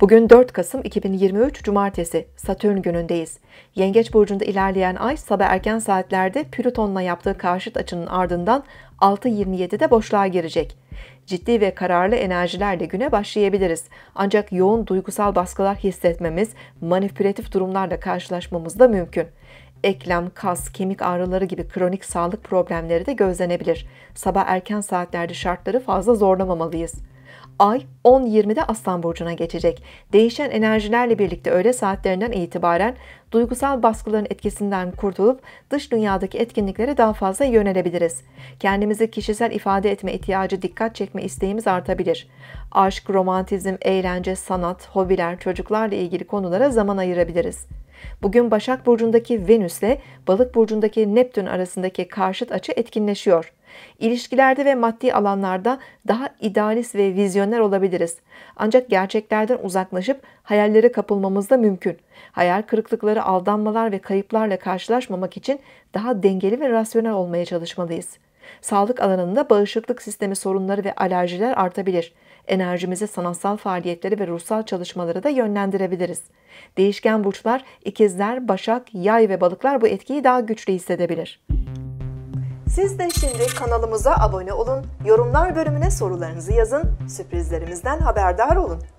Bugün 4 Kasım 2023 Cumartesi Satürn günündeyiz. Yengeç burcunda ilerleyen ay sabah erken saatlerde Plüton'la yaptığı karşıt açının ardından 6.27'de boşluğa girecek. Ciddi ve kararlı enerjilerle güne başlayabiliriz. Ancak yoğun duygusal baskılar hissetmemiz, manipülatif durumlarla karşılaşmamız da mümkün eklem, kas, kemik ağrıları gibi kronik sağlık problemleri de gözlenebilir. Sabah erken saatlerde şartları fazla zorlamamalıyız. Ay 10.20'de Aslan Burcu'na geçecek. Değişen enerjilerle birlikte öğle saatlerinden itibaren duygusal baskıların etkisinden kurtulup dış dünyadaki etkinliklere daha fazla yönelebiliriz. Kendimizi kişisel ifade etme ihtiyacı, dikkat çekme isteğimiz artabilir. Aşk, romantizm, eğlence, sanat, hobiler, çocuklarla ilgili konulara zaman ayırabiliriz. Bugün Başak Burcu'ndaki Venüs ile Balık Burcu'ndaki Neptün arasındaki karşıt açı etkinleşiyor. İlişkilerde ve maddi alanlarda daha idealist ve vizyoner olabiliriz. Ancak gerçeklerden uzaklaşıp hayallere kapılmamız da mümkün. Hayal kırıklıkları, aldanmalar ve kayıplarla karşılaşmamak için daha dengeli ve rasyonel olmaya çalışmalıyız. Sağlık alanında bağışıklık sistemi sorunları ve alerjiler artabilir. Enerjimizi sanatsal faaliyetleri ve ruhsal çalışmalara da yönlendirebiliriz. Değişken burçlar, ikizler, başak, yay ve balıklar bu etkiyi daha güçlü hissedebilir. Siz de şimdi kanalımıza abone olun, yorumlar bölümüne sorularınızı yazın, sürprizlerimizden haberdar olun.